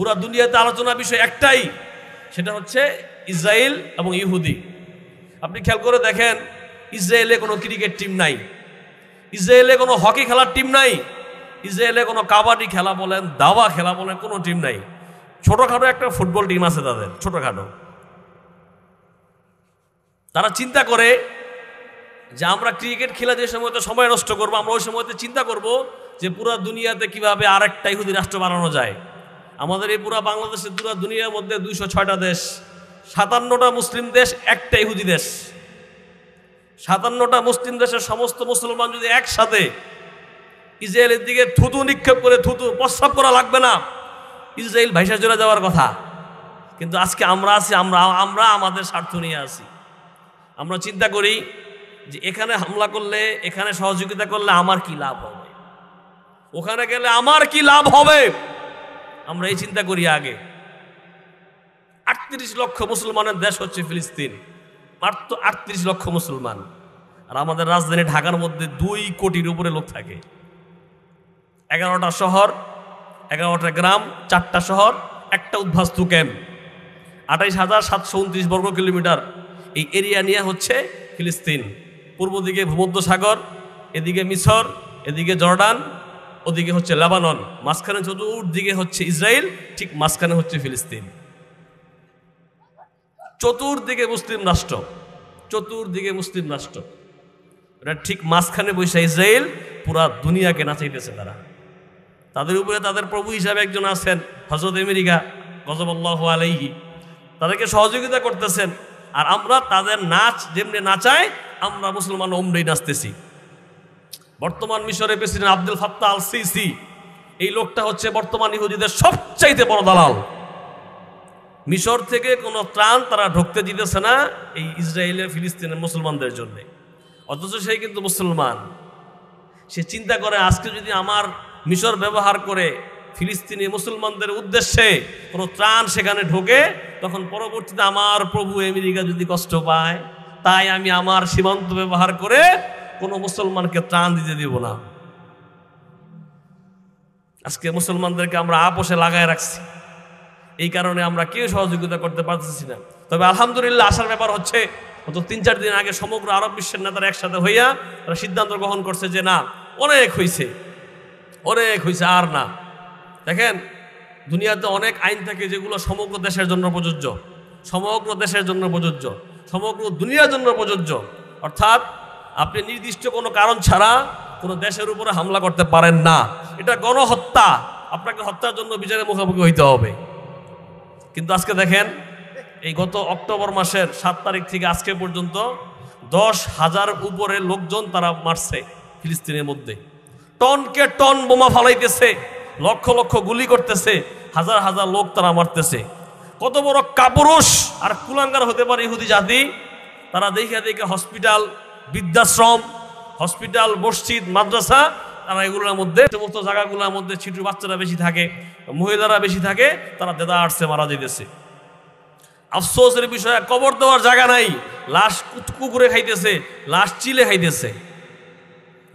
পুরা দুনিয়াতে আলোচনা বিষয় একটাই সেটা হচ্ছে ইসরায়েল এবং ইহুদি আপনি খেয়াল করে দেখেন ইসরায়েলে কোনো ক্রিকেট টিম নাই ইসরায়েলে কোনো হকি খেলার টিম নাই ইসরায়েলে কোনো কাবাডি খেলা বলেন দাবা খেলা বলেন কোনো টিম নাই ছোটোখাটো একটা ফুটবল টিম আছে তাদের ছোটোখাটো তারা চিন্তা করে যে আমরা ক্রিকেট খেলা যে সময়তে সময় নষ্ট করবো আমরা ওই সময়তে চিন্তা করব যে পুরা দুনিয়াতে কিভাবে আরেকটা ইহুদি রাষ্ট্র বানানো যায় আমাদের এই পুরা বাংলাদেশের পুরা দুনিয়ার মধ্যে দুইশো ছয়টা দেশ সাতান্নটা মুসলিম দেশ একটা ইহুদি দেশ সাতান্নটা মুসলিম দেশের সমস্ত মুসলমান যদি একসাথে ইসরায়েলের দিকে থুতু নিক্ষেপ করে থুতু প্রস্রাব করা লাগবে না ইসরায়েল ভাইসা জোড়া যাওয়ার কথা কিন্তু আজকে আমরা আছি আমরা আমরা আমাদের স্বার্থ নিয়ে আছি আমরা চিন্তা করি যে এখানে হামলা করলে এখানে সহযোগিতা করলে আমার কি লাভ হবে ওখানে গেলে আমার কি লাভ হবে আমরা এই চিন্তা করি আগে আটত্রিশ লক্ষ মুসলমানের দেশ হচ্ছে ফিলিস্তিন মাত্র আটত্রিশ লক্ষ মুসলমান আর আমাদের রাজধানী ঢাকার মধ্যে দুই কোটির উপরে লোক থাকে এগারোটা শহর এগারোটা গ্রাম চারটা শহর একটা উদ্ভাস্তু ক্যাম্প আঠাইশ হাজার সাতশো উনত্রিশ বর্গ কিলোমিটার এই এরিয়া নিয়ে হচ্ছে ফিলিস্তিন পূর্ব দিকে ভূমধ্যসাগর এদিকে মিশর এদিকে জর্ডান ওদিকে হচ্ছে লেবানন মাঝখানে চতুর্দিকে হচ্ছে ইসরায়েল ঠিক মাঝখানে হচ্ছে ফিলিস্তিন চতুর্দিকে মুসলিম রাষ্ট্র চতুর্দিকে মুসলিম রাষ্ট্র এটা ঠিক মাঝখানে বসে ইসরায়েল পুরা দুনিয়াকে নাচাইতেছে তারা তাদের উপরে তাদের প্রভু হিসাবে একজন আছেন হজরত আমেরিকা গজবল্লাহ আলহি তাদেরকে সহযোগিতা করতেছেন আর আমরা তাদের নাচ যেমনি নাচায় আমরা মুসলমান অমরেই নাচতেছি বর্তমান মিশরের president Abdel Fattah al Sisi এই লোকটা হচ্ছে বর্তমান ইহুদিদের সবচাইতে বড় দালাল মিশর থেকে কোনো ত্রাণ তারা ঢুকতে দিতেছে না এই ইসরায়েলের ফিলিস্তিনের মুসলমানদের জন্য অথচ সে কিন্তু মুসলমান সে চিন্তা করে আজকে যদি আমার মিশর ব্যবহার করে ফিলিস্তিনি মুসলমানদের উদ্দেশ্যে কোনো ত্রাণ সেখানে ঢোকে তখন পরবর্তীতে আমার প্রভু আমেরিকা যদি কষ্ট পায় তাই আমি আমার সীমান্ত ব্যবহার করে কোনো মুসলমানকে ত্রাণ দিতে দিব না আজকে মুসলমানদেরকে আমরা আপোষে লাগায় রাখছি এই কারণে আমরা কেউ সহযোগিতা করতে পারতেছি না তবে আলহামদুলিল্লাহ আসার ব্যাপার হচ্ছে গত তিন চার দিন আগে সমগ্র আরব বিশ্বের নেতারা একসাথে হইয়া তারা সিদ্ধান্ত গ্রহণ করছে যে না অনেক হয়েছে অনেক হয়েছে আর না দেখেন দুনিয়াতে অনেক আইন থাকে যেগুলো সমগ্র দেশের জন্য প্রযোজ্য সমগ্র দেশের জন্য প্রযোজ্য সমগ্র দুনিয়ার জন্য প্রযোজ্য অর্থাৎ আপনি নির্দিষ্ট কোনো কারণ ছাড়া কোনো দেশের উপরে হামলা করতে পারেন না এটা গণহত্যা আপনাকে হত্যার জন্য বিচারের মুখোমুখি হইতে হবে কিন্তু আজকে দেখেন এই গত অক্টোবর মাসের সাত তারিখ থেকে আজকে পর্যন্ত দশ হাজার উপরে লোকজন তারা মারছে ফিলিস্তিনের মধ্যে টনকে টন বোমা ফালাইতেছে লক্ষ লক্ষ গুলি করতেছে হাজার হাজার লোক তারা মারতেছে কত বড় কাপুরুষ আর কুলাঙ্গার হতে পারে ইহুদি জাতি তারা দেখে দেখে হসপিটাল বৃদ্ধাশ্রম হসপিটাল মসজিদ মাদ্রাসা তারা এগুলোর মধ্যে সমস্ত জায়গাগুলোর মধ্যে ছিটু বাচ্চারা বেশি থাকে মহিলারা বেশি থাকে তারা দেদা আর্টসে মারা যেতেছে আফসোসের বিষয়ে কবর দেওয়ার জায়গা নাই লাশ করে খাইতেছে লাশ চিলে খাইতেছে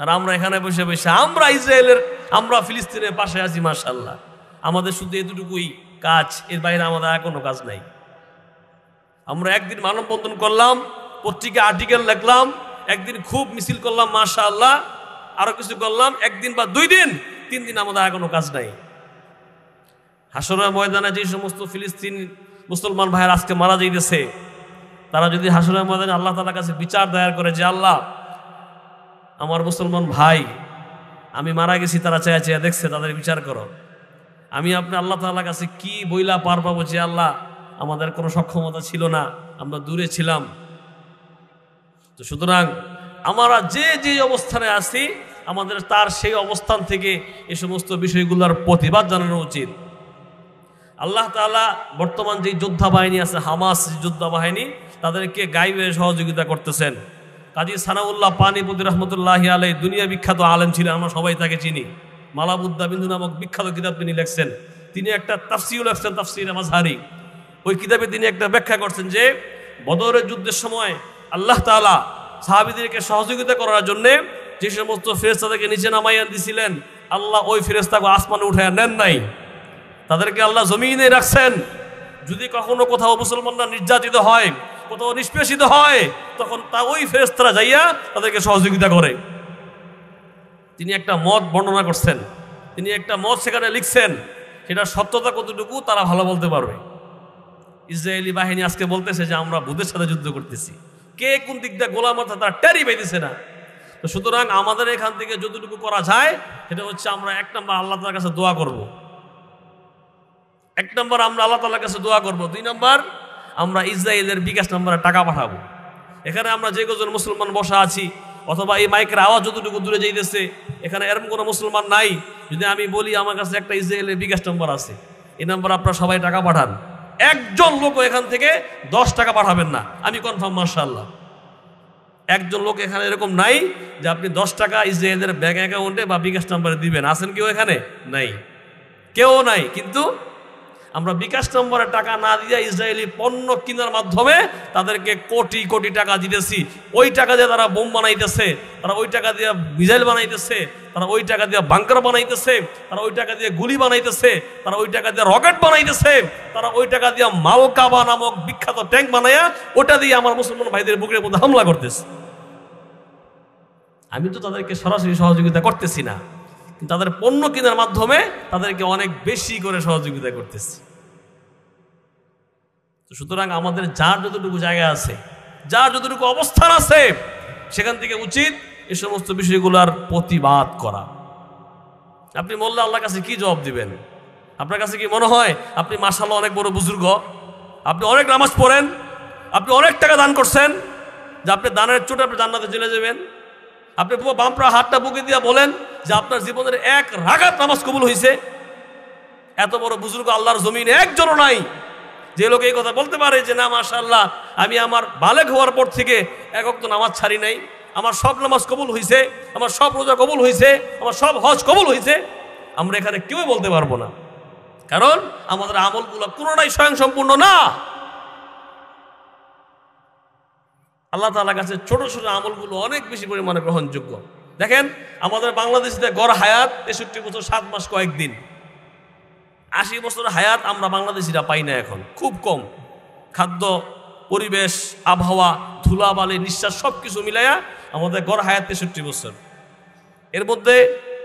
আর আমরা এখানে বসে বসে আমরা ইসরায়েলের আমরা ফিলিস্তিনের পাশে আছি মার্শাল্লাহ আমাদের শুধু এতটুকুই কাজ এর বাইরে আমাদের আর কোনো কাজ নাই আমরা একদিন মানববন্ধন করলাম পত্রিকা আর্টিকেল লিখলাম একদিন খুব মিছিল করলাম মাশা আল্লাহ আরো কিছু করলাম একদিন বা দুই দিন তিন দিন আমাদের আর কোনো কাজ নাই হাসরের ময়দানে যে সমস্ত ফিলিস্তিন মুসলমান ভাইয়ের আজকে মারা যাইতেছে তারা যদি হাসরের ময়দানে আল্লাহ তালার কাছে বিচার দায়ের করে যে আল্লাহ আমার মুসলমান ভাই আমি মারা গেছি তারা চেয়ে চেয়ে দেখছে তাদের বিচার করো আমি আপনি আল্লাহ তাল্লাহ কাছে কি বইলা পার পাবো যে আল্লাহ আমাদের কোনো সক্ষমতা ছিল না আমরা দূরে ছিলাম তো সুতরাং আমরা যে যে অবস্থানে আছি আমাদের তার সেই অবস্থান থেকে এ সমস্ত বিষয়গুলোর প্রতিবাদ জানানো উচিত আল্লাহ তালা বর্তমান যে যোদ্ধা বাহিনী আছে হামাস যোদ্ধা বাহিনী তাদেরকে গাইবে সহযোগিতা করতেছেন কাজী সানাউল্লাহ পানিপুতি রহমতুল্লাহ আলাই দুনিয়া বিখ্যাত আলেম ছিলেন আমরা সবাই তাকে চিনি মালাবুদ্দা বিন্দু নামক বিখ্যাত কিতাব তিনি লেখছেন তিনি একটা তাফসিও লেখছেন তাফসির হারি ওই কিতাবে তিনি একটা ব্যাখ্যা করছেন যে বদরের যুদ্ধের সময় আল্লাহ তালা সাহাবিদেরকে সহযোগিতা করার জন্যে যে সমস্ত ফেরেস্তাদেরকে নিচে নামাইয়া দিছিলেন আল্লাহ ওই ফেরেস্তাকে আসমানে উঠে নেন নাই তাদেরকে আল্লাহ জমিনে রাখছেন যদি কখনো কোথাও মুসলমানরা নির্যাতিত হয় কোথাও নিষ্পেষিত হয় তখন তা ওই ফেরেস্তারা যাইয়া তাদেরকে সহযোগিতা করে তিনি একটা মত বর্ণনা করছেন তিনি একটা মত সেখানে লিখছেন সেটা সত্যতা কতটুকু তারা ভালো বলতে পারবে ইসরায়েলি বাহিনী আজকে বলতেছে যে আমরা বুধের সাথে যুদ্ধ করতেছি কে কোন দিক দিয়ে গোলা মাথা তারা টেরি পেতেছে না তো সুতরাং আমাদের এখান থেকে যতটুকু করা যায় সেটা হচ্ছে আমরা এক নম্বর আল্লাহ তালার কাছে দোয়া করব। এক নম্বর আমরা আল্লাহ তালার কাছে দোয়া করব। দুই নম্বর আমরা ইসরায়েলের বিকাশ নম্বরে টাকা পাঠাবো এখানে আমরা যে কজন মুসলমান বসা আছি অথবা এই মাইকের আওয়াজ যতটুকু দূরে যাইতেছে এখানে এরকম কোনো মুসলমান নাই যদি আমি বলি আমার কাছে একটা ইসরায়েলের বিকাশ নম্বর আছে এই নম্বর আপনারা সবাই টাকা পাঠান একজন লোক এখান থেকে দশ টাকা পাঠাবেন না আমি কনফার্ম মার্শাল্লাহ একজন লোক এখানে এরকম নাই যে আপনি দশ টাকা ইসরায়েলের ব্যাঙ্ক অ্যাকাউন্টে বা বিকাশ নাম্বারে দিবেন আছেন কেউ এখানে নাই কেউ নাই কিন্তু আমরা বিকাশ নম্বরে টাকা না দিয়ে ইসরায়েলি পণ্য কেনার মাধ্যমে তাদেরকে কোটি কোটি টাকা দিতেছি ওই টাকা দিয়ে তারা বোম বানাইতেছে তারা ওই টাকা দিয়ে মিজাইল বানাইতেছে তারা ওই টাকা দিয়ে বাংকার বানাইতেছে তারা ওই টাকা দিয়ে গুলি বানাইতেছে তারা ওই টাকা দিয়ে রকেট বানাইতেছে তারা ওই টাকা দিয়ে মালকাবা নামক বিখ্যাত ট্যাঙ্ক বানাইয়া ওটা দিয়ে আমার মুসলমান ভাইদের বুকের মধ্যে হামলা করতেছে আমি তো তাদেরকে সরাসরি সহযোগিতা করতেছি না তাদের পণ্য কেনার মাধ্যমে তাদেরকে অনেক বেশি করে সহযোগিতা করতেছি সুতরাং আমাদের যার যতটুকু জায়গা আছে যার যতটুকু অবস্থান আছে সেখান থেকে উচিত এ সমস্ত বিষয়গুলোর প্রতিবাদ করা আপনি মোল্লা আল্লাহ কাছে কি জবাব দিবেন আপনার কাছে কি মনে হয় আপনি মাসাল্লাহ অনেক বড় বুজুর্গ আপনি অনেক নামাজ পড়েন আপনি অনেক টাকা দান করছেন যে আপনি দানের চোটে আপনি জান্নাতে চলে যাবেন আপনি বামপ্রা হাতটা বুকে দিয়া বলেন যে আপনার জীবনের এক রাগাত নামাজ কবুল হয়েছে এত বড় বুজুর্গ আল্লাহর জমিন একজনও নাই যে লোক এই কথা বলতে পারে যে না মাশাল্লাহ আমি আমার বালেক হওয়ার পর থেকে একক তো নামাজ ছাড়ি নাই আমার সব নামাজ কবুল হয়েছে আমার সব রোজা কবুল হয়েছে আমার সব হজ কবুল হয়েছে আমরা এখানে কেউই বলতে পারবো না কারণ আমাদের আমলগুলো স্বয়ং স্বয়ংসম্পূর্ণ না আল্লাহ তালার কাছে ছোট ছোট আমলগুলো অনেক বেশি পরিমাণে গ্রহণযোগ্য দেখেন আমাদের বাংলাদেশিতে গড় হায়াত তেষট্টি বছর সাত মাস কয়েকদিন আশি বছর হায়াত আমরা বাংলাদেশিরা পাই না এখন খুব কম খাদ্য পরিবেশ আবহাওয়া ধুলাবালি নিঃশ্বাস সব কিছু মিলাইয়া আমাদের গড় হায়াত তেষট্টি বছর এর মধ্যে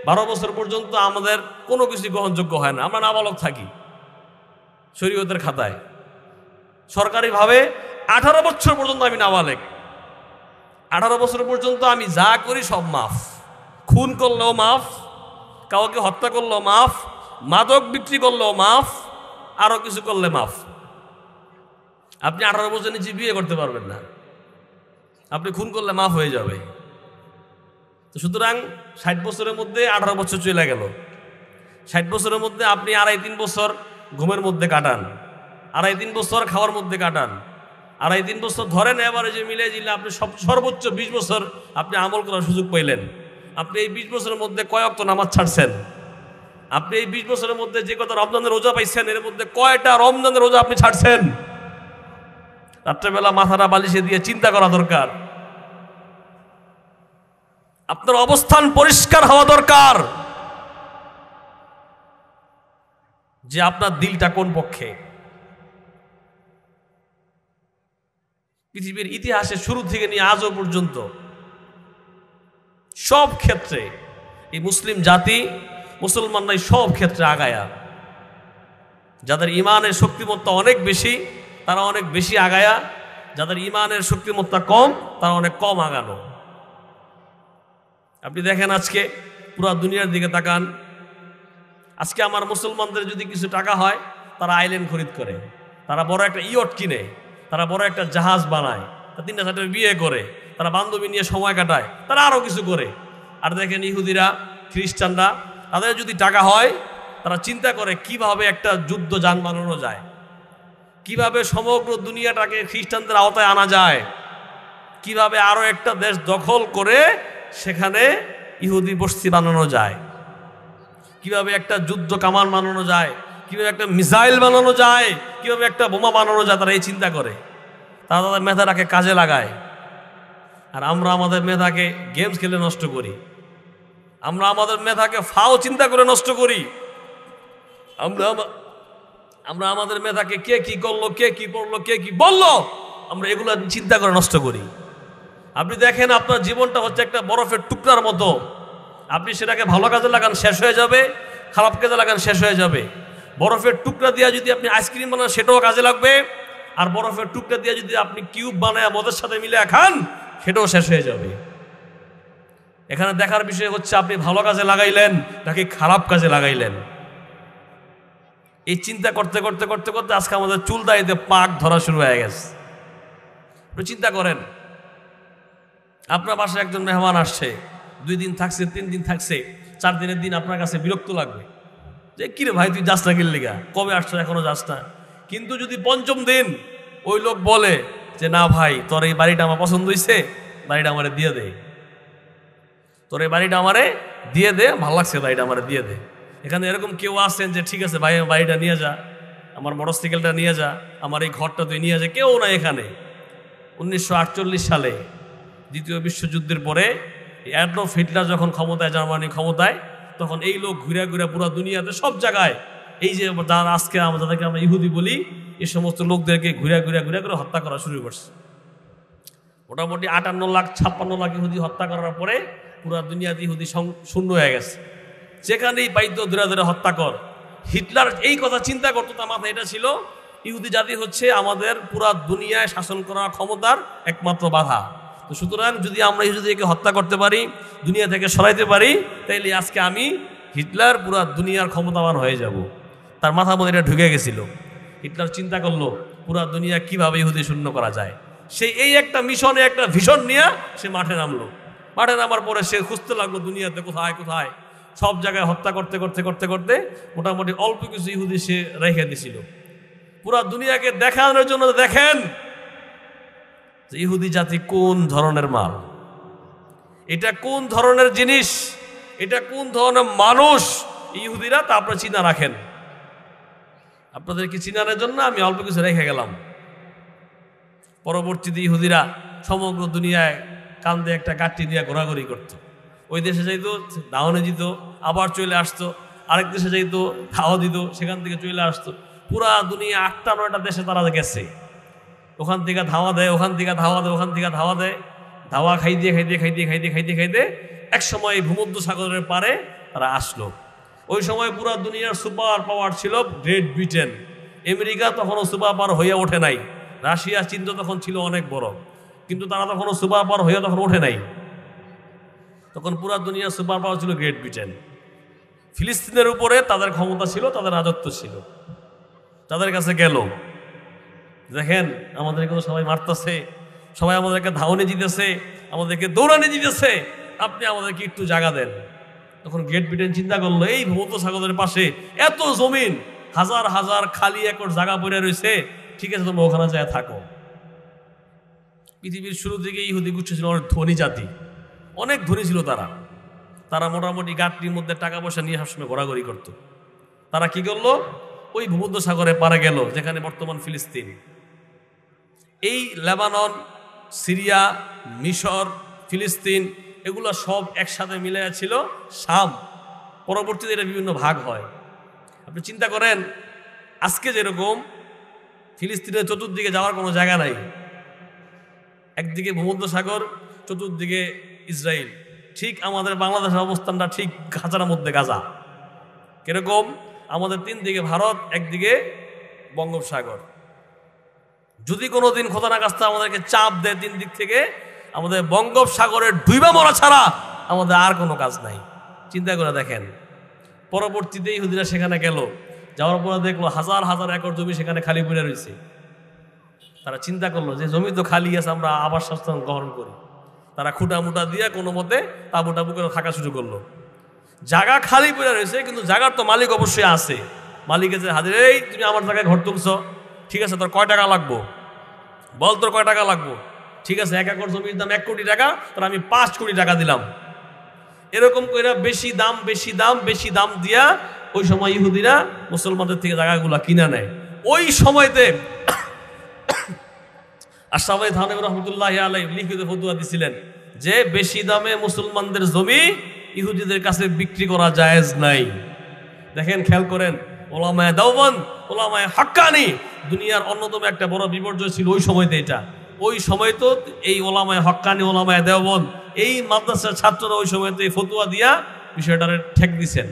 বারো বছর পর্যন্ত আমাদের কোনো কিছু গ্রহণযোগ্য হয় না আমরা নাবালক থাকি শরীয়তের খাতায় সরকারিভাবে আঠারো বছর পর্যন্ত আমি নাবালেক আঠারো বছর পর্যন্ত আমি যা করি সব মাফ খুন করলেও মাফ কাউকে হত্যা করলেও মাফ মাদক বিক্রি করলেও মাফ আরও কিছু করলে মাফ আপনি আঠারো বছর নিচে বিয়ে করতে পারবেন না আপনি খুন করলে মাফ হয়ে যাবে তো সুতরাং ষাট বছরের মধ্যে আঠারো বছর চলে গেল ষাট বছরের মধ্যে আপনি আড়াই তিন বছর ঘুমের মধ্যে কাটান আড়াই তিন বছর খাওয়ার মধ্যে কাটান আড়াই তিন বছর ধরেন অ্যাভারেজে মিলে দিলে আপনি সব সর্বোচ্চ বিশ বছর আপনি আমল করার সুযোগ পাইলেন আপনি এই বিশ বছরের মধ্যে কয়েক তো নামাজ ছাড়ছেন আপনি এই বিশ বছরের মধ্যে যে কত রমজানের রোজা পাইছেন এর মধ্যে কয়টা রমজানের রোজা আপনি ছাড়ছেন রাত্রেবেলা মাথাটা বালিশে দিয়ে চিন্তা করা দরকার আপনার অবস্থান পরিষ্কার হওয়া দরকার যে আপনার দিলটা কোন পক্ষে পৃথিবীর ইতিহাসে শুরু থেকে নিয়ে আজও পর্যন্ত সব ক্ষেত্রে এই মুসলিম জাতি মুসলমানরাই সব ক্ষেত্রে আগায়া যাদের ইমানের শক্তিমত্তা অনেক বেশি তারা অনেক বেশি আগায়া যাদের ইমানের শক্তিমত্তা কম তারা অনেক কম আগানো আপনি দেখেন আজকে পুরা দুনিয়ার দিকে তাকান আজকে আমার মুসলমানদের যদি কিছু টাকা হয় তারা আইল্যান্ড খরিদ করে তারা বড় একটা ইয়ট কিনে তারা বড় একটা জাহাজ বানায় তারা তিনটা চারটে বিয়ে করে তারা বান্ধবী নিয়ে সময় কাটায় তারা আরও কিছু করে আর দেখেন ইহুদিরা খ্রিস্টানরা তাদের যদি টাকা হয় তারা চিন্তা করে কিভাবে একটা যুদ্ধ যান বানানো যায় কিভাবে সমগ্র দুনিয়াটাকে খ্রিস্টানদের আওতায় আনা যায় কিভাবে আরও একটা দেশ দখল করে সেখানে ইহুদি বস্তি বানানো যায় কিভাবে একটা যুদ্ধ কামান বানানো যায় কীভাবে একটা মিসাইল বানানো যায় কীভাবে একটা বোমা বানানো যায় তারা এই চিন্তা করে তারা তাদের মেধাটাকে কাজে লাগায় আর আমরা আমাদের মেধাকে গেমস খেলে নষ্ট করি আমরা আমাদের মেধাকে ফাও চিন্তা করে নষ্ট করি আমরা আমরা আমাদের মেধাকে কে কি করলো কে কি পড়লো কে কি বললো আমরা এগুলো চিন্তা করে নষ্ট করি আপনি দেখেন আপনার জীবনটা হচ্ছে একটা বরফের টুকরার মতো আপনি সেটাকে ভালো কাজে লাগান শেষ হয়ে যাবে খারাপ কাজে লাগান শেষ হয়ে যাবে বরফের টুকরা দিয়ে যদি আপনি আইসক্রিম বানান সেটাও কাজে লাগবে আর বরফের টুকরা দিয়ে যদি আপনি কিউব বানায় মদের সাথে মিলে খান সেটাও শেষ হয়ে যাবে এখানে দেখার বিষয় হচ্ছে আপনি ভালো কাজে লাগাইলেন নাকি খারাপ কাজে লাগাইলেন এই চিন্তা করতে করতে করতে করতে আজকে আমাদের চুল দাঁড়িয়ে পাক ধরা শুরু হয়ে গেছে চিন্তা করেন আপনার বাসায় একজন মেহমান আসছে দুই দিন থাকছে তিন দিন থাকছে চার দিনের দিন আপনার কাছে বিরক্ত লাগবে যে কিরে ভাই তুই যাস না গা কবে আসছো এখনো যাস না কিন্তু যদি পঞ্চম দিন ওই লোক বলে যে না ভাই তোর এই বাড়িটা আমার পছন্দ হয়েছে বাড়িটা আমারে দিয়ে দে তোর এই বাড়িটা আমারে দিয়ে দে ভালো লাগছে বাড়িটা আমারে দিয়ে দে এখানে এরকম কেউ আসছেন যে ঠিক আছে ভাই বাড়িটা নিয়ে যা আমার মোটরসাইকেলটা নিয়ে যা আমার এই ঘরটা তুই নিয়ে যা কেউ না এখানে উনিশশো সালে দ্বিতীয় বিশ্বযুদ্ধের পরে অ্যাডলফ হিটলার যখন ক্ষমতায় জার্মানি ক্ষমতায় তখন এই লোক ঘুরে ঘুরে পুরো দুনিয়াতে সব জায়গায় এই যে যারা আজকে আমরা যাদেরকে আমরা ইহুদি বলি এই সমস্ত লোকদেরকে ঘুরে ঘুরে ঘুরে ঘুরে হত্যা করা শুরু করছে মোটামুটি আটান্ন লাখ ছাপ্পান্ন লাখ ইহুদি হত্যা করার পরে পুরো দুনিয়াতে ইহুদি শূন্য হয়ে গেছে যেখানেই বাইদ্য ধরে ধরে হত্যা কর হিটলার এই কথা চিন্তা করতো তার মাথায় এটা ছিল ইহুদি জাতি হচ্ছে আমাদের পুরা দুনিয়ায় শাসন করার ক্ষমতার একমাত্র বাধা তো সুতরাং যদি আমরা একে হত্যা করতে পারি দুনিয়া থেকে সরাইতে পারি তাইলে আজকে আমি হিটলার পুরা দুনিয়ার ক্ষমতাবান হয়ে যাব তার মাথা মধ্যে এটা ঢুকে গেছিল হিটলার চিন্তা করলো পুরা দুনিয়া কিভাবে ইহুদি শূন্য করা যায় সে এই একটা মিশনে একটা ভীষণ নিয়ে সে মাঠে নামলো মাঠে নামার পরে সে খুঁজতে লাগলো দুনিয়াতে কোথায় কোথায় সব জায়গায় হত্যা করতে করতে করতে করতে মোটামুটি অল্প কিছু ইহুদি সে রেখে দিছিল পুরা দুনিয়াকে দেখানোর জন্য দেখেন ইহুদি জাতি কোন ধরনের মাল এটা কোন ধরনের জিনিস এটা কোন ধরনের মানুষ ইহুদিরা তা আপনারা চিনা রাখেন আপনাদেরকে চিনারের জন্য আমি অল্প কিছু রেখে গেলাম পরবর্তীতে ইহুদিরা সমগ্র দুনিয়ায় কান্দে একটা কাঠটি দিয়ে ঘোরাঘুরি করত। ওই দেশে যাইত দাওনে যেত আবার চলে আসতো আরেক দেশে যাইতো খাওয়া দিত সেখান থেকে চলে আসতো পুরা দুনিয়া আটটা নয়টা দেশে তারা গেছে ওখান থেকে ধাওয়া দেয় ওখান থেকে ধাওয়া দেয় ওখান থেকে ধাওয়া দেয় ধাওয়া খাইতে দিয়ে খাইতে খাইতে খাইতে খাইতে এক সময় ভূমধ্য সাগরের পারে তারা আসলো ওই সময় পুরো দুনিয়ার সুপার পাওয়ার ছিল গ্রেট ব্রিটেন আমেরিকা তখনও সুপার পাওয়ার হইয়া ওঠে নাই রাশিয়া চীন তখন ছিল অনেক বড় কিন্তু তারা তখনও সুপার পাওয়ার হইয়া তখন ওঠে নাই তখন পুরো দুনিয়ার সুপার পাওয়ার ছিল গ্রেট ব্রিটেন ফিলিস্তিনের উপরে তাদের ক্ষমতা ছিল তাদের রাজত্ব ছিল তাদের কাছে গেল দেখেন আমাদেরকে তো সবাই মারতেছে সবাই আমাদেরকে ধাওনে জিতেছে আমাদেরকে দৌড়ানে জিতেছে আপনি আমাদেরকে একটু জায়গা দেন তখন গেট ব্রিটেন চিন্তা করলো এই ভৌত সাগরের পাশে এত জমিন হাজার হাজার খালি একর জায়গা পড়ে রয়েছে ঠিক আছে তোমরা ওখানে যায় থাকো পৃথিবীর শুরু থেকে ইহুদি গুচ্ছ ছিল অনেক ধনী জাতি অনেক ধনী ছিল তারা তারা মোটামুটি গাঁটটির মধ্যে টাকা পয়সা নিয়ে সবসময় ঘোরাঘুরি করত তারা কি করলো ওই ভূমধ্য সাগরে পারা গেল যেখানে বর্তমান ফিলিস্তিনি এই লেবানন সিরিয়া মিশর ফিলিস্তিন এগুলো সব একসাথে মিলে ছিল শাম পরবর্তীতে এটা বিভিন্ন ভাগ হয় আপনি চিন্তা করেন আজকে যেরকম ফিলিস্তিনের চতুর্দিকে যাওয়ার কোনো জায়গা নাই একদিকে সাগর চতুর্দিকে ইসরায়েল ঠিক আমাদের বাংলাদেশের অবস্থানটা ঠিক গাজার মধ্যে গাজা কিরকম আমাদের তিন দিকে ভারত একদিকে বঙ্গোপসাগর যদি কোনো দিন খোদা না কাস্তা আমাদেরকে চাপ দেয় তিন দিক থেকে আমাদের বঙ্গোপসাগরে ডুইবা মরা ছাড়া আমাদের আর কোনো কাজ নাই চিন্তা করে দেখেন পরবর্তীতেই হুদিরা সেখানে গেল যাওয়ার পরে দেখলো হাজার হাজার একর জমি সেখানে খালি পড়ে রয়েছে তারা চিন্তা করলো যে জমি তো খালি আছে আমরা আবার স্বাস্থ্য গ্রহণ করি তারা খুঁটা মুটা দিয়ে কোনো মতে তাবু টাবু থাকা শুরু করলো জায়গা খালি পড়ে রয়েছে কিন্তু জায়গার তো মালিক অবশ্যই আছে মালিক আছে হাজির এই তুমি আমার জায়গায় ঘর তুলছো ঠিক আছে তোর কয় টাকা লাগবো বল তোর কয় টাকা লাগবো ঠিক আছে এক একর জমির দাম এক কোটি টাকা তোর আমি পাঁচ কোটি টাকা দিলাম এরকম করে বেশি দাম বেশি দাম বেশি দাম দিয়া ওই সময় ইহুদিরা মুসলমানদের থেকে জায়গাগুলো কিনে নেয় ওই সময়তে আর সবাই রহমতুল্লাহ আলাই লিখিত ফতুয়া দিছিলেন যে বেশি দামে মুসলমানদের জমি ইহুদিদের কাছে বিক্রি করা জায়েজ নাই দেখেন খেয়াল করেন ওলামায় দাওবান ওলামায় হাক্কানি দুনিয়ার অন্যতম একটা বড় বিপর্যয় ছিল ওই সময়তে এটা ওই সময় তো এই ওলামায় হক্কানি ওলামায় দেওবন এই মাদ্রাসার ছাত্ররা ওই সময়তে ফতুয়া দিয়া বিষয়টারে ঠেক দিছেন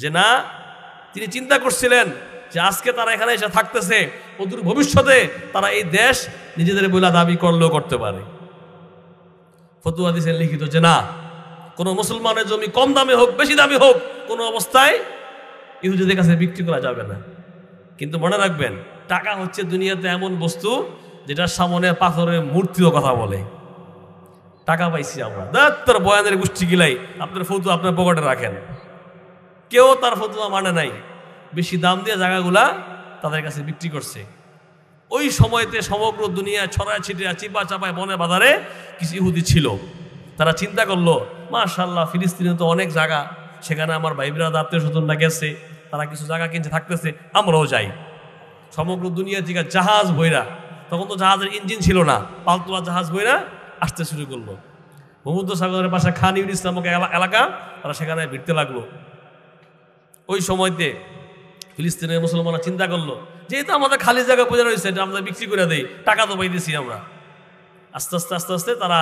যে না তিনি চিন্তা করছিলেন যে আজকে তারা এখানে এসে থাকতেছে অদূর ভবিষ্যতে তারা এই দেশ নিজেদের বইলা দাবি করলেও করতে পারে ফতুয়া দিছেন লিখিত যে না কোনো মুসলমানের জমি কম দামে হোক বেশি দামে হোক কোনো অবস্থায় ইহুদিদের কাছে বিক্রি করা যাবে না কিন্তু মনে রাখবেন টাকা হচ্ছে দুনিয়াতে এমন বস্তু যেটা সামনে পাথরের মূর্তিও কথা বলে টাকা পাইছি আমরা তার বয়ানের গোষ্ঠী গিলাই আপনার ফতুয়া আপনার পকেটে রাখেন কেউ তার ফতুয়া মানে নাই বেশি দাম দিয়ে জায়গাগুলা তাদের কাছে বিক্রি করছে ওই সময়তে সমগ্র দুনিয়া ছড়ায় ছিটিয়া চিপা চাপায় বনে বাজারে কিছু ইহুদি ছিল তারা চিন্তা করলো মাশাল্লাহ ফিলিস্তিনে তো অনেক জায়গা সেখানে আমার ভাই বিরাদ আত্মীয় স্বজনরা গেছে তারা কিছু জায়গা কিনছে থাকতেছে আমরাও যাই সমগ্র দুনিয়া থেকে জাহাজ বইরা তখন তো জাহাজের ইঞ্জিন ছিল না পালতোলা জাহাজ বইরা আসতে শুরু করলো ভূমধ্য সাগরের পাশে খান ইউনিস নামক এলাকা তারা সেখানে ভিড়তে লাগলো ওই সময়তে ফিলিস্তিনের মুসলমানরা চিন্তা করলো যেহেতু আমাদের খালি জায়গা পূজা রয়েছে এটা আমরা বিক্রি করে দেই টাকা তো পাইতেছি আমরা আস্তে আস্তে আস্তে আস্তে তারা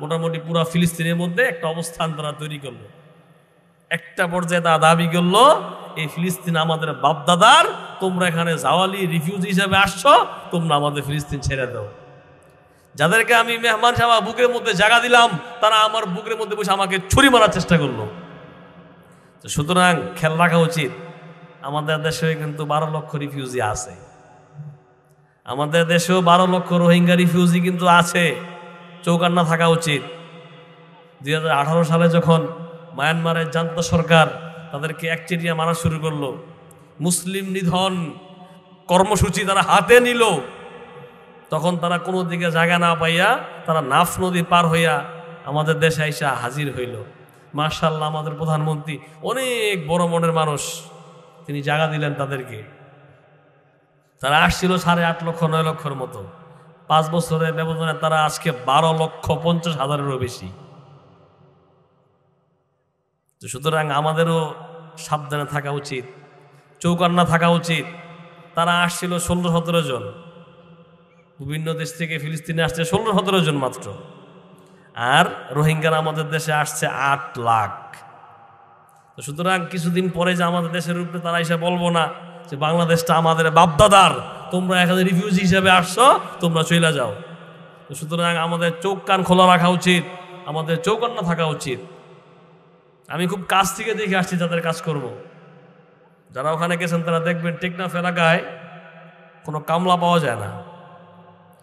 মোটামুটি পুরো ফিলিস্তিনের মধ্যে একটা অবস্থান তারা তৈরি করলো একটা পর্যায়ে তারা দাবি করলো এই ফিলিস্তিন আমাদের বাপদাদার তোমরা এখানে জাওয়ালি রিফিউজি হিসাবে আসছো তোমরা আমাদের ফিলিস্তিন ছেড়ে দাও যাদেরকে আমি মেহমান সাহা বুকের মধ্যে জায়গা দিলাম তারা আমার বুকের মধ্যে বসে আমাকে ছুরি মারার চেষ্টা করলো তো সুতরাং খেয়াল রাখা উচিত আমাদের দেশে কিন্তু বারো লক্ষ রিফিউজি আছে আমাদের দেশেও বারো লক্ষ রোহিঙ্গা রিফিউজি কিন্তু আছে চৌকান্না থাকা উচিত দুই সালে যখন মায়ানমারের জান্ত সরকার তাদেরকে একচেরিয়া মারা শুরু করলো মুসলিম নিধন কর্মসূচি তারা হাতে নিল তখন তারা কোনো দিকে জায়গা না পাইয়া তারা নাফ নদী পার হইয়া আমাদের দেশে আইসা হাজির হইল মার্শাল্লাহ আমাদের প্রধানমন্ত্রী অনেক বড় মনের মানুষ তিনি জায়গা দিলেন তাদেরকে তারা আসছিল সাড়ে আট লক্ষ নয় লক্ষর মতো পাঁচ বছরের ব্যবধানে তারা আজকে বারো লক্ষ পঞ্চাশ হাজারেরও বেশি তো সুতরাং আমাদেরও সাবধানে থাকা উচিত চৌকান্না থাকা উচিত তারা আসছিল ষোলো সতেরো জন বিভিন্ন দেশ থেকে ফিলিস্তিনে আসছে ষোলো সতেরো জন মাত্র আর রোহিঙ্গারা আমাদের দেশে আসছে আট লাখ তো সুতরাং কিছুদিন পরে যে আমাদের দেশের উপরে তারা এসে বলবো না যে বাংলাদেশটা আমাদের বাপদাদার তোমরা এখানে রিফিউজি হিসাবে আসছো তোমরা চলে যাও তো সুতরাং আমাদের চোখ কান খোলা রাখা উচিত আমাদের চৌকান্না থাকা উচিত আমি খুব কাছ থেকে দেখে আসছি যাদের কাজ করব। যারা ওখানে গেছেন তারা দেখবেন টেকনাফ এলাকায় কোনো কামলা পাওয়া যায় না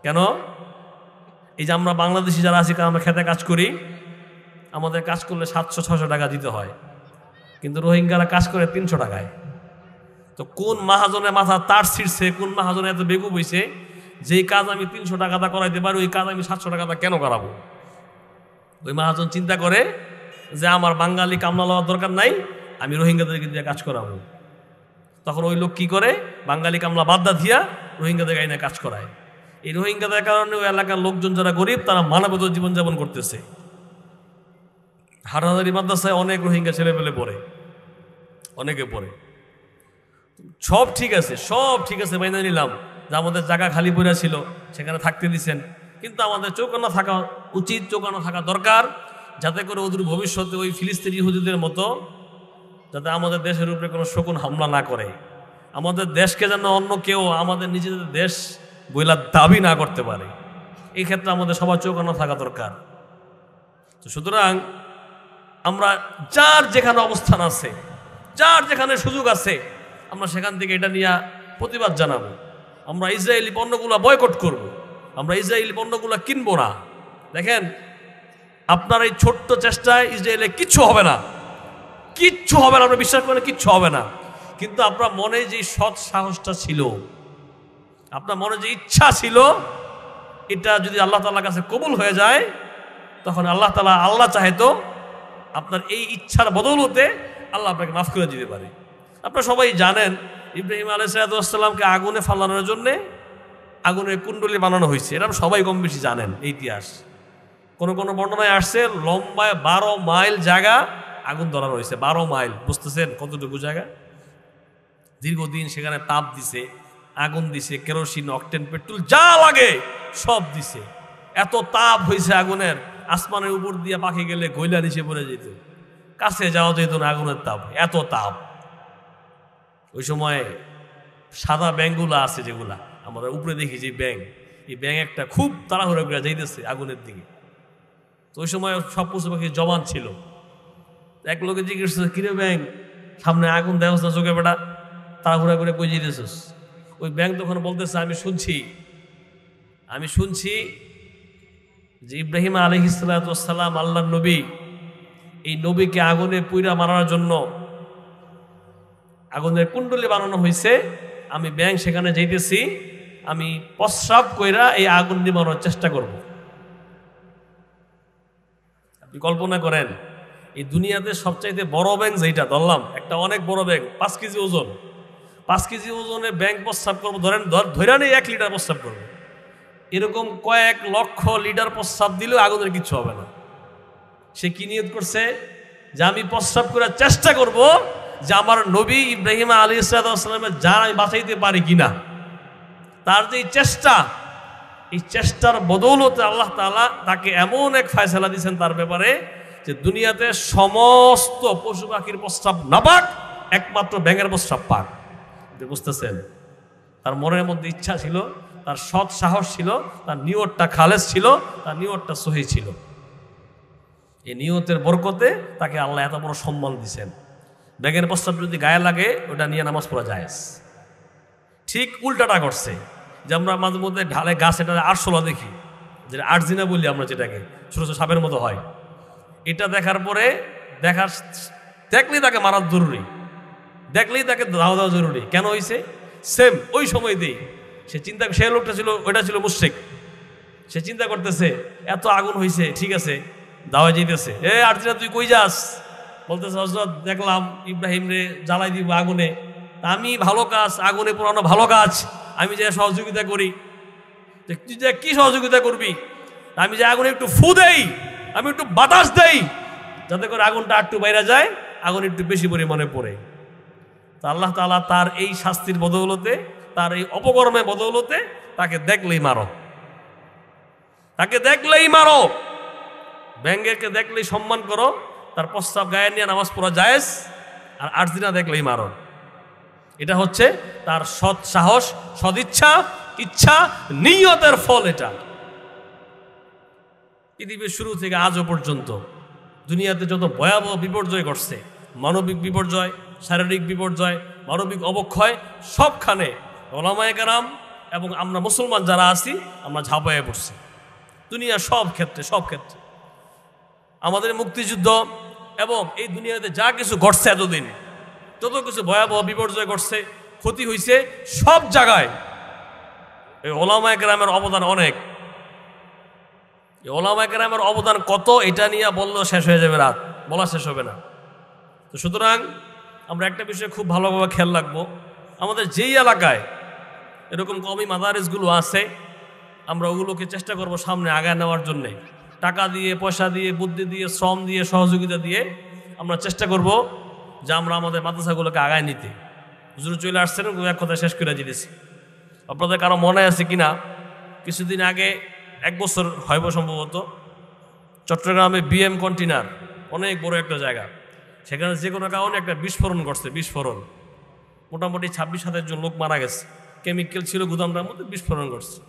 কেন এই যে আমরা বাংলাদেশি যারা আছি আমরা খেতে কাজ করি আমাদের কাজ করলে সাতশো ছশো টাকা দিতে হয় কিন্তু রোহিঙ্গারা কাজ করে তিনশো টাকায় তো কোন মাহাজনের মাথা তার ছিঁড়ছে কোন মাহাজনে এত বেগু বইছে যেই কাজ আমি তিনশো টাকাটা করাইতে পারি ওই কাজ আমি সাতশো টাকাটা কেন করাবো ওই মাহাজন চিন্তা করে যে আমার বাঙালি কামলা লওয়ার দরকার নাই আমি রোহিঙ্গাদেরকে দিয়ে কাজ করাবো তখন ওই লোক কি করে বাঙালি কামলা বাদ্দা দিয়া রোহিঙ্গাদের গাইনে কাজ করায় এই রোহিঙ্গাদের কারণে ওই এলাকার লোকজন যারা গরিব তারা মানবত জীবনযাপন করতেছে হাটাহারি মাদ্রাসায় অনেক রোহিঙ্গা ছেলেপেলে পড়ে অনেকে পড়ে সব ঠিক আছে সব ঠিক আছে মাইনে নিলাম যে আমাদের জায়গা খালি পড়ে ছিল সেখানে থাকতে দিছেন কিন্তু আমাদের চৌকানা থাকা উচিত চৌকানা থাকা দরকার যাতে করে ওদের ভবিষ্যতে ওই ফিলিস্তিনি হুজুদের মতো যাতে আমাদের দেশের উপরে কোনো শকুন হামলা না করে আমাদের দেশকে যেন অন্য কেউ আমাদের নিজেদের দেশ বইলার দাবি না করতে পারে এই ক্ষেত্রে আমাদের সবার চৌকানো থাকা দরকার তো সুতরাং আমরা যার যেখানে অবস্থান আছে যার যেখানে সুযোগ আছে আমরা সেখান থেকে এটা নিয়ে প্রতিবাদ জানাবো আমরা ইসরায়েলি পণ্যগুলো বয়কট করব। আমরা ইসরায়েলি পণ্যগুলো কিনবো না দেখেন আপনার এই ছোট্ট চেষ্টায় ইসরায়েলে কিচ্ছু হবে না কিচ্ছু হবে না আপনি বিশ্বাস করেন কিচ্ছু হবে না কিন্তু আপনার মনে যে সৎ সাহসটা ছিল আপনার মনে যে ইচ্ছা ছিল এটা যদি আল্লাহ তালার কাছে কবুল হয়ে যায় তখন আল্লাহ তালা আল্লাহ তো আপনার এই ইচ্ছার বদৌলতে আল্লাহ আপনাকে মাফ করে দিতে পারে আপনারা সবাই জানেন ইব্রাহিম আলাইসালামকে আগুনে ফালানোর জন্যে আগুনে কুণ্ডলি বানানো হয়েছে এটা সবাই কম বেশি জানেন ইতিহাস কোন কোন বর্ণনায় আসছে লম্বায় বারো মাইল জায়গা আগুন ধরা রয়েছে বারো মাইল বুঝতেছেন কতটুকু জায়গা দীর্ঘদিন সেখানে তাপ দিছে আগুন দিছে কেরোসিন অকটেন পেট্রোল যা লাগে সব দিছে এত তাপ হয়েছে আগুনের আসমানের উপর দিয়ে পাখি গেলে গইলা নিচে পড়ে যেত কাছে যাওয়া যেত না আগুনের তাপ এত তাপ ওই সময় সাদা ব্যাংকগুলো আছে যেগুলা আমরা উপরে দেখি যে ব্যাং এই ব্যাং একটা খুব তাড়াহুড়া করে যাইতেছে আগুনের দিকে তো ওই সময় সব পশু পাখি জবান ছিল এক লোকে জিজ্ঞেস করছে কিরে ব্যাং সামনে আগুন দেওয়া না চোখে বেটা তাড়াহুড়া করে কই যেতেছিস ওই ব্যাং তখন বলতেছে আমি শুনছি আমি শুনছি যে ইব্রাহিম আলহ সালাম আল্লাহ নবী এই নবীকে আগুনে পুইরা মারার জন্য আগুনের কুণ্ডলি বানানো হয়েছে আমি ব্যাংক সেখানে যেতেছি আমি প্রস্রাব কইরা এই আগুন নিবানোর চেষ্টা করবো কল্পনা করেন এই দুনিয়াতে সবচাইতে বড় ব্যাংক যেটা ধরলাম একটা অনেক বড় ব্যাংক পাঁচ কেজি ওজন পাঁচ কেজি ওজনে ব্যাংক প্রস্তাব করবো ধরেন ধরে নেই এক লিটার প্রস্তাব করবো এরকম কয়েক লক্ষ লিটার প্রস্তাব দিলেও আগুনের কিছু হবে না সে কি নিয়ত করছে যে আমি প্রস্তাব করার চেষ্টা করব যে আমার নবী ইব্রাহিম আলী ইসলাতামের যা আমি বাঁচাইতে পারি কিনা তার যে চেষ্টা এই চেষ্টার বদৌলতে আল্লাহ তালা তাকে এমন এক ফায়সালা দিয়েছেন তার ব্যাপারে যে দুনিয়াতে সমস্ত পশু পাখির প্রস্তাব না পাক একমাত্র ব্যাঙের প্রস্তাব পাক বুঝতেছেন তার মনের মধ্যে ইচ্ছা ছিল তার সৎ সাহস ছিল তার নিয়তটা খালেজ ছিল তার নিয়তটা সহি ছিল এই নিয়তের বরকতে তাকে আল্লাহ এত বড় সম্মান দিছেন ব্যাগের প্রস্তাব যদি গায়ে লাগে ওটা নিয়ে নামাজ পড়া যায় ঠিক উল্টাটা ঘটছে যে আমরা মাঝে মধ্যে ঢালে গাছ এটা আরশোলা দেখি যেটা আর্জিনা বলি আমরা যেটাকে ছোটো ছোটো সাপের মতো হয় এটা দেখার পরে দেখার দেখলেই তাকে মারা জরুরি দেখলেই তাকে দাওয়া দেওয়া জরুরি কেন হয়েছে সেম ওই সময় দিই সে চিন্তা সে লোকটা ছিল ওইটা ছিল মুশ্রিক সে চিন্তা করতেছে এত আগুন হয়েছে ঠিক আছে দাওয়া যেতেছে এ আর্জিনা তুই কই যাস বলতেছে হজরত দেখলাম ইব্রাহিম রে জ্বালাই দিব আগুনে আমি ভালো কাজ আগুনে পুরানো ভালো কাজ আমি যে সহযোগিতা করি তুই যে কি সহযোগিতা করবি আমি যে আগুনে একটু ফু দেই আমি একটু বাতাস দেই যাতে করে আগুনটা একটু বাইরে যায় আগুন একটু বেশি পরিমাণে পড়ে তা আল্লাহ তালা তার এই শাস্তির বদৌলতে তার এই অপকর্মে বদৌলতে তাকে দেখলেই মারো তাকে দেখলেই মারো ব্যাঙ্গেরকে দেখলেই সম্মান করো তার প্রস্তাব গায়ে নিয়ে নামাজ পড়া জায়েজ আর আর্জিনা দেখলেই মারো এটা হচ্ছে তার সৎ সাহস সদিচ্ছা ইচ্ছা নিয়তের ফল এটা পৃথিবীর শুরু থেকে আজও পর্যন্ত দুনিয়াতে যত ভয়াবহ বিপর্যয় ঘটছে মানবিক বিপর্যয় শারীরিক বিপর্যয় মানবিক অবক্ষয় সবখানে ওলামায় কারাম এবং আমরা মুসলমান যারা আছি আমরা ঝাঁপাইয়ে পড়ছি দুনিয়া সব ক্ষেত্রে সব ক্ষেত্রে আমাদের মুক্তিযুদ্ধ এবং এই দুনিয়াতে যা কিছু ঘটছে এতদিনে যত কিছু ভয়াবহ বিপর্যয় ঘটছে ক্ষতি হয়েছে সব জায়গায় এই ওলামায় গ্রামের অবদান অনেক এই ওলামায় গ্রামের অবদান কত এটা নিয়ে বললেও শেষ হয়ে যাবে রাত বলা শেষ হবে না তো সুতরাং আমরা একটা বিষয়ে খুব ভালোভাবে খেয়াল রাখবো আমাদের যেই এলাকায় এরকম কমই মাদারিসগুলো আছে আমরা ওগুলোকে চেষ্টা করব সামনে আগায় নেওয়ার জন্যে টাকা দিয়ে পয়সা দিয়ে বুদ্ধি দিয়ে শ্রম দিয়ে সহযোগিতা দিয়ে আমরা চেষ্টা করব যে আমরা আমাদের মাদ্রাসাগুলোকে আগায় নিতে হুজুর চলে আসছেন এক কথা শেষ করে জিতেছি আপনাদের কারো মনে আছে কি না কিছুদিন আগে এক বছর হয়ব সম্ভবত চট্টগ্রামে বিএম কন্টিনার অনেক বড় একটা জায়গা সেখানে যে কোনো কারণে একটা বিস্ফোরণ ঘটছে বিস্ফোরণ মোটামুটি ছাব্বিশ হাজার জন লোক মারা গেছে কেমিক্যাল ছিল গুদামটার মধ্যে বিস্ফোরণ ঘটছে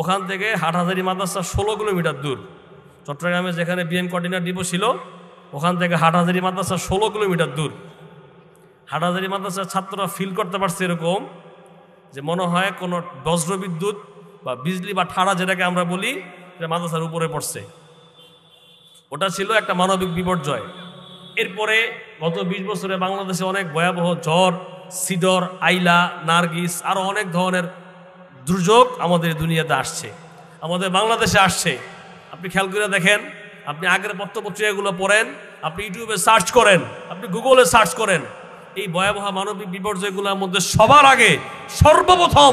ওখান থেকে হাটহাজারি মাদ্রাসা ষোলো কিলোমিটার দূর চট্টগ্রামে যেখানে বিএম কন্টিনার ডিপো ছিল ওখান থেকে হাটহাজারি মাদ্রাসা ষোলো কিলোমিটার দূর হাটহাজারি মাদ্রাসার ছাত্ররা ফিল করতে পারছে এরকম যে মনে হয় কোনো বিদ্যুৎ বা বিজলি বা ঠাড়া যেটাকে আমরা বলি সেটা মাদ্রাসার উপরে পড়ছে ওটা ছিল একটা মানবিক বিপর্যয় এরপরে গত বিশ বছরে বাংলাদেশে অনেক ভয়াবহ ঝড় সিডর আইলা নার্গিস আরও অনেক ধরনের দুর্যোগ আমাদের দুনিয়াতে আসছে আমাদের বাংলাদেশে আসছে আপনি খেয়াল করে দেখেন আপনি আগের পত্রপত্রিকাগুলো পড়েন আপনি ইউটিউবে সার্চ করেন আপনি গুগলে সার্চ করেন এই ভয়াবহ মানবিক বিপর্যয়গুলোর মধ্যে সবার আগে সর্বপ্রথম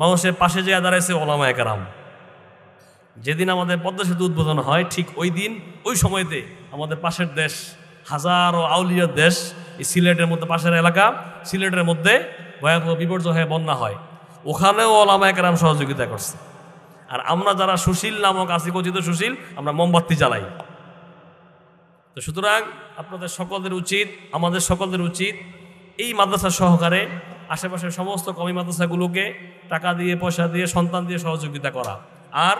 মানুষের পাশে যে দাঁড়াইছে ওলামা একরাম যেদিন আমাদের পদ্মা সেতু উদ্বোধন হয় ঠিক ওই দিন ওই সময়তে আমাদের পাশের দেশ হাজারো আউলিয়ার দেশ এই সিলেটের মধ্যে পাশের এলাকা সিলেটের মধ্যে ভয়াবহ বিপর্যয় হয়ে বন্যা হয় ওখানেও ওলামা একরাম সহযোগিতা করছে আর আমরা যারা সুশীল নামক আছি কথিত সুশীল আমরা মোমবাতি জ্বালাই তো সুতরাং আপনাদের সকলদের উচিত আমাদের সকলদের উচিত এই মাদ্রাসা সহকারে আশেপাশের সমস্ত কমি মাদ্রাসাগুলোকে টাকা দিয়ে পয়সা দিয়ে সন্তান দিয়ে সহযোগিতা করা আর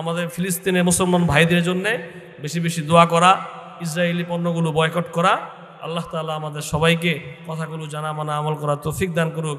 আমাদের ফিলিস্তিনের মুসলমান ভাইদের জন্যে বেশি বেশি দোয়া করা ইসরায়েলি পণ্যগুলো বয়কট করা আল্লাহ তালা আমাদের সবাইকে কথাগুলো জানা মানা আমল করার তৌফিক দান করুক